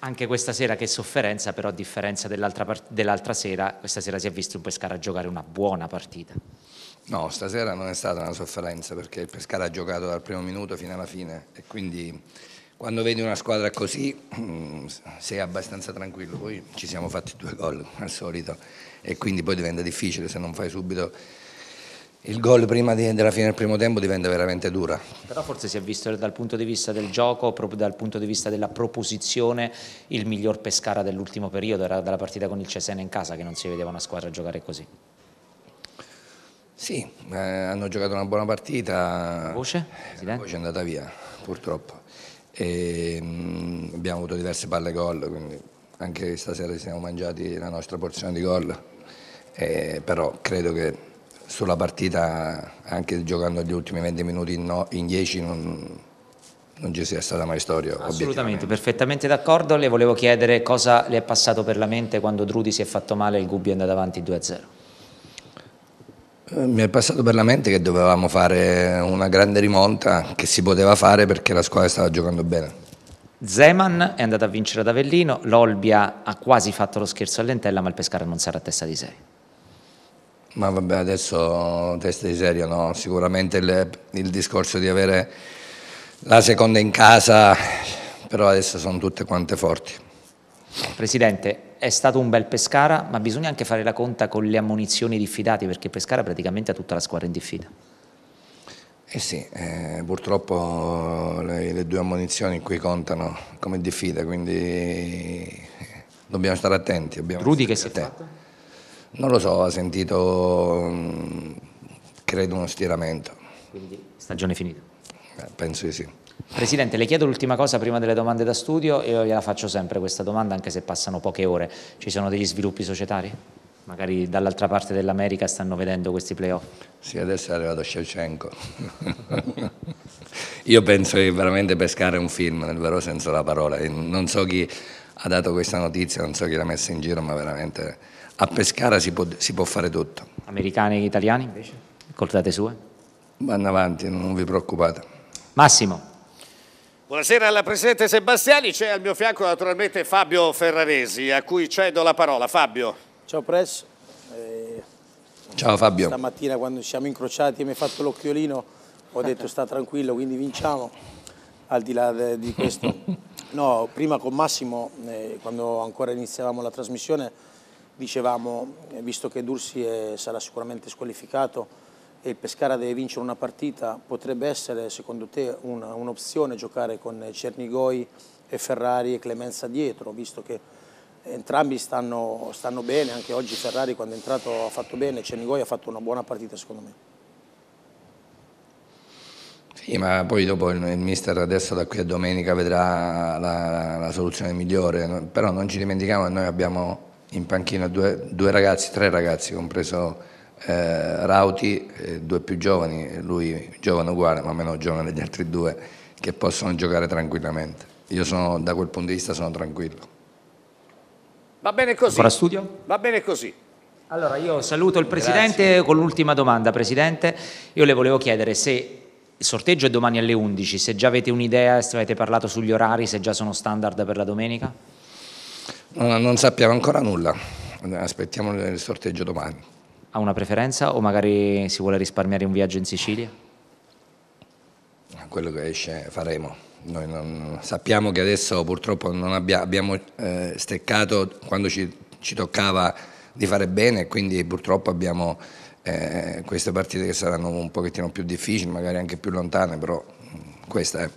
anche questa sera che sofferenza, però a differenza dell'altra, dell sera, questa sera si è visto un Pescara giocare una buona partita. No, stasera non è stata una sofferenza perché il Pescara ha giocato dal primo minuto fino alla fine e quindi quando vedi una squadra così mm, sei abbastanza tranquillo. Poi ci siamo fatti due gol al solito e quindi poi diventa difficile se non fai subito il gol prima di, della fine del primo tempo diventa veramente dura. Però forse si è visto dal punto di vista del gioco, proprio dal punto di vista della proposizione, il miglior Pescara dell'ultimo periodo, era dalla partita con il Cesena in casa che non si vedeva una squadra giocare così. Sì, eh, hanno giocato una buona partita. voce? Eh, la voce è andata via, purtroppo. E, ehm, mh, abbiamo avuto diverse palle gol, quindi anche stasera ci siamo mangiati la nostra porzione di gol. Eh, però credo che sulla partita, anche giocando gli ultimi 20 minuti no, in 10, non, non, ci sia stata mai storia. Assolutamente, perfettamente d'accordo. Le volevo chiedere cosa le è passato per la mente quando Drudi si è fatto male e il Gubbio è andato avanti 2-0. Eh, mi è passato per la mente che dovevamo fare una grande rimonta che si poteva fare perché la squadra stava giocando bene. Zeman è andato a vincere ad Avellino, l'Olbia ha quasi fatto lo scherzo all'entella ma il Pescara non sarà a testa di serie. Ma vabbè, adesso testa di serie no? Sicuramente il, il, discorso di avere la seconda in casa, però adesso sono tutte quante forti. Presidente, è stato un bel Pescara, ma bisogna anche fare la conta con le ammunizioni diffidate, perché Pescara praticamente ha tutta la squadra in diffida. Eh sì, eh, purtroppo le, le, due ammunizioni qui contano come diffida, quindi eh, dobbiamo stare attenti. Rudy che si attenti. è fatto? Non lo so, ha sentito mm, credo uno stiramento. Quindi stagione finita? Eh, penso di sì. Presidente, le chiedo l'ultima cosa prima delle domande da studio e io gliela faccio sempre questa domanda anche se passano poche ore. Ci sono degli sviluppi societari? Magari dall'altra parte dell'America stanno vedendo questi playoff? Sì, adesso è arrivato Shevchenko. io penso che veramente pescare è un film, nel vero senso della parola. Non so chi ha dato questa notizia, non so chi l'ha messa in giro, ma veramente a Pescara si può, si può fare tutto. Americani e italiani invece? Coltate sue? Vanno avanti, non vi preoccupate. Massimo. Buonasera alla Presidente Sebastiani, c'è al mio fianco naturalmente Fabio Ferraresi, a cui cedo la parola. Fabio. Ciao Press. Eh, Ciao Fabio. Stamattina quando ci siamo incrociati e mi hai fatto l'occhiolino ho detto sta tranquillo, quindi vinciamo, al di là di questo. No, prima con Massimo, eh, quando ancora iniziavamo la trasmissione, dicevamo, eh, visto che Dursi è, sarà sicuramente squalificato e il Pescara deve vincere una partita, potrebbe essere secondo te un'opzione un giocare con Cernigoi e Ferrari e Clemenza dietro, visto che entrambi stanno, stanno bene, anche oggi Ferrari quando è entrato ha fatto bene, Cernigoi ha fatto una buona partita secondo me. Sì, ma poi dopo il mister adesso da qui a domenica vedrà la, la soluzione migliore, però non ci dimentichiamo che noi abbiamo in panchina due, due ragazzi, tre ragazzi, compreso eh, Rauti, due più giovani, lui giovane uguale ma meno giovane degli altri due, che possono giocare tranquillamente. Io sono, da quel punto di vista sono tranquillo. Va bene così. Va bene così. Allora io saluto il Presidente Grazie. con l'ultima domanda. Presidente, io le volevo chiedere se il sorteggio è domani alle 11, se già avete un'idea, se avete parlato sugli orari, se già sono standard per la domenica? No, non sappiamo ancora nulla, aspettiamo il sorteggio domani. Ha una preferenza o magari si vuole risparmiare un viaggio in Sicilia? Quello che esce faremo. Noi non, sappiamo che adesso purtroppo non abbia, abbiamo eh, steccato quando ci, ci toccava di fare bene, quindi purtroppo abbiamo eh, queste partite che saranno un pochettino più difficili, magari anche più lontane, però mm, questa è.